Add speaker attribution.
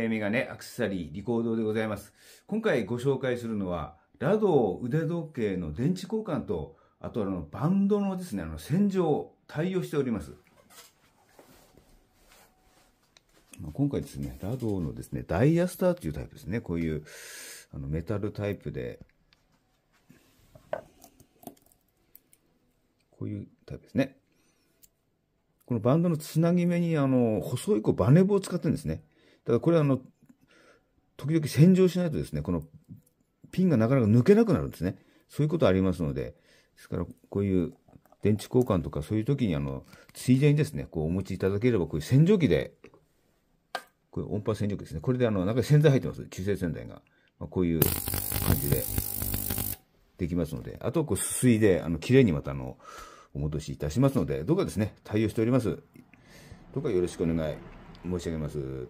Speaker 1: 控えがね、アクセサリー、リコードでございます。今回ご紹介するのは、ラド腕時計の電池交換と、あとあの、バンドのですね、あの、洗浄、対応しております。今回ですね、ラドのですね、ダイヤスターというタイプですね。こういう、あの、メタルタイプで、こういうタイプですね。このバンドのつなぎ目に、あの、細いこうバネ棒を使ってるんですね。ただこれはあの、時々洗浄しないとですね、このピンがなかなか抜けなくなるんですね。そういうことありますので、ですからこういう電池交換とかそういう時にあの、ついでにですね、こうお持ちいただければこういう洗浄機で、これ音波洗浄機ですね。これであの、中に洗剤入ってます。中性洗剤が。まあ、こういう感じでできますので、あとこうすすいで、あの、綺麗にまたあの、お戻しいたしますので、どうかですね、対応しております。どうかよろしくお願い申し上げます。